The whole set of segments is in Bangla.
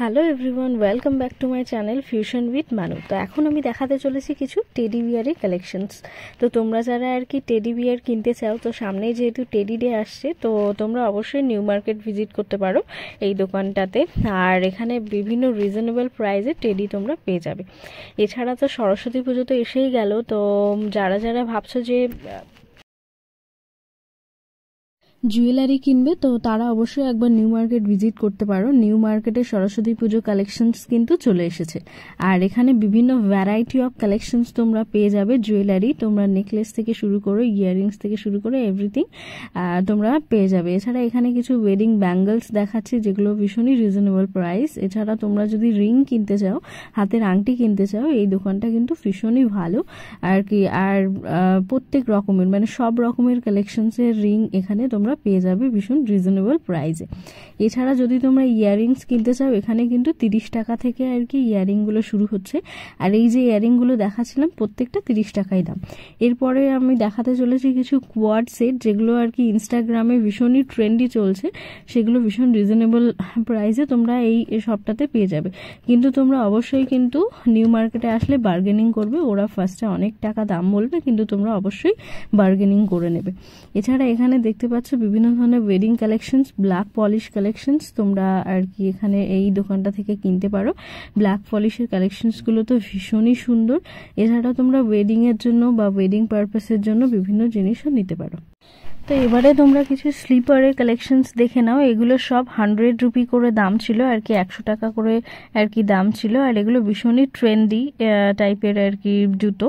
hello everyone welcome back to my channel fusion with Manu তো এখন আমি দেখাতে চলেছি কিছু টেডি বিয়ারের কালেকশনস তো তোমরা যারা আর কি টেডি বিয়ার কিনতে চাও তো সামনেই যেহেতু টেডি ডে আসছে তো তোমরা অবশ্যই নিউ মার্কেট ভিজিট করতে পারো এই দোকানটাতে আর এখানে বিভিন্ন রিজনেবল প্রাইসে টেডি তোমরা পেয়ে যাবে এছাড়া তো সরস্বতী পুজো তো এসেই গেল তো যারা যারা ভাবছো যে জুয়েলারি কিনবে তো তারা অবশ্যই একবার নিউ মার্কেট ভিজিট করতে পারো নিউ মার্কেটে সরস্বতী পুজো কালেকশনস কিন্তু চলে এসেছে আর এখানে বিভিন্ন ভ্যারাইটি অফ কালেকশনস তোমরা পেয়ে যাবে জুয়েলারি তোমরা নেকলেস থেকে শুরু করে ইয়াররিংস থেকে শুরু করে এভরিথিং তোমরা পেয়ে যাবে এছাড়া এখানে কিছু ওয়েডিং ব্যাঙ্গলস দেখাচ্ছে যেগুলো ভীষণই রিজনেবল প্রাইস এছাড়া তোমরা যদি রিং কিনতে চাও হাতের আংটি কিনতে চাও এই দোকানটা কিন্তু ভীষণই ভালো আর কি আর প্রত্যেক রকমের মানে সব রকমের কালেকশনসের রিং এখানে তোমরা তোমরা পেয়ে যাবে ভীষণ রিজনেবল প্রাইসে এছাড়া যদি তোমরা ইয়াররিংস কিনতে চাও এখানে কিন্তু তিরিশ টাকা থেকে আর কি ইয়াররিংগুলো শুরু হচ্ছে আর এই যে ইয়াররিংগুলো দেখাচ্ছিলাম প্রত্যেকটা তিরিশ টাকাই দাম এরপরে আমি দেখাতে চলেছি কিছু কোয়াড সেট যেগুলো আর কি ইনস্টাগ্রামে ভীষণই ট্রেন্ডি চলছে সেগুলো ভীষণ রিজনেবল প্রাইসে তোমরা এই সবটাতে পেয়ে যাবে কিন্তু তোমরা অবশ্যই কিন্তু নিউ মার্কেটে আসলে বার্গেনিং করবে ওরা ফার্স্টে অনেক টাকা দাম বলবে কিন্তু তোমরা অবশ্যই বার্গেনিং করে নেবে এছাড়া এখানে দেখতে পাচ্ছ হচ্ছে বিভিন্ন ধরনের wedding collections black polish collections তোমরা আর কি এখানে এই দোকানটা থেকে কিনতে পারো ব্ল্যাক পলিশের কালেকশনসগুলো তো ভীষণই সুন্দর এছাড়া তোমরা ওয়েডিংয়ের জন্য বা ওয়েডিং পারপাসের জন্য বিভিন্ন জিনিসও নিতে পারো তো এবারে তোমরা কিছু স্লিপারের কালেকশনস দেখে নাও এগুলো সব হান্ড্রেড রুপি করে দাম ছিল আর কি একশো টাকা করে আর কি দাম ছিল আর এগুলো ভীষণই ট্রেন্ডি টাইপের আর কি জুতো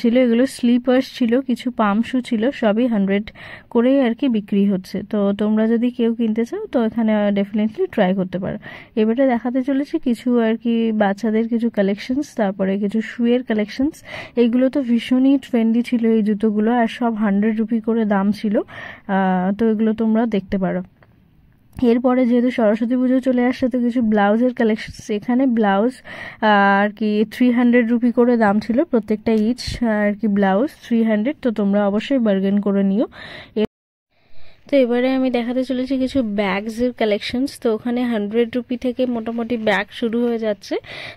ছিল এগুলো স্লিপার্স ছিল কিছু পামশু ছিল সবই হান্ড্রেড করে আর কি বিক্রি হচ্ছে তো তোমরা যদি কেউ কিনতে চাও তো এখানে ডেফিনেটলি ট্রাই করতে পারো এবারে দেখাতে চলেছে কিছু আর কি বাচ্চাদের কিছু কালেকশনস তারপরে কিছু শুয়ের কালেকশনস এগুলো তো ভীষণই ট্রেন্ডি ছিল এই জুতোগুলো আর সব হান্ড্রেড রুপি করে দাম ছিল তো এগুলো তোমরা দেখতে পারো এরপরে যেহেতু সরস্বতী পুজো চলে আসছে তো কিছু ব্লাউজের কালেকশন এখানে ব্লাউজ আর কি থ্রি হান্ড্রেড রুপি করে দাম ছিল প্রত্যেকটা ইচ আর কি ব্লাউজ থ্রি হান্ড্রেড তো তোমরা অবশ্যই বার্গেন করে নিও তো এবারে আমি দেখাতে চলেছি কিছু ব্যাগসের কালেকশনস তো ওখানে হান্ড্রেড রুপি থেকে মোটামুটি ব্যাগ শুরু হয়ে যাচ্ছে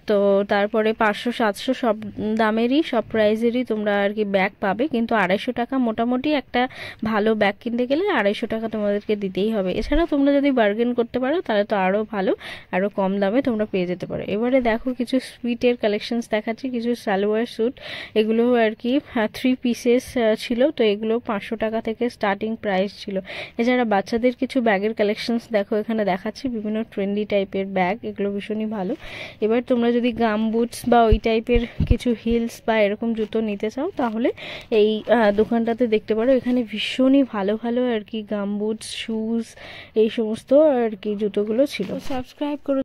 তো তারপরে পাঁচশো সাতশো সব দামেরই সব প্রাইজেরই তোমরা আর কি ব্যাগ পাবে কিন্তু আড়াইশো টাকা মোটামুটি একটা ভালো ব্যাগ কিনতে গেলে আড়াইশো টাকা তোমাদেরকে দিতেই হবে এছাড়া তোমরা যদি বার্গেন করতে পারো তাহলে তো আরও ভালো আরও কম দামে তোমরা পেয়ে যেতে পারো এবারে দেখো কিছু সুইটের কালেকশনস দেখাচ্ছি কিছু সালোয়ার স্যুট এগুলো আর কি থ্রি পিসেস ছিল তো এগুলো পাঁচশো টাকা থেকে স্টার্টিং প্রাইস ছিল এছাড়া বাচ্চাদের কিছু ব্যাগের কালেকশনস দেখো এখানে দেখাচ্ছি বিভিন্ন ট্রেন্ডি টাইপের ব্যাগ এগুলো ভীষণই ভালো এবার তোমরা যদি গাম বুটস বা ওই টাইপের কিছু হিলস বা এরকম জুতো নিতে চাও তাহলে এই দোকানটাতে দেখতে পারো এখানে ভীষণই ভালো ভালো আর কি গাম বুটস শুজ এই সমস্ত আর কি জুতোগুলো ছিল সাবস্ক্রাইব করো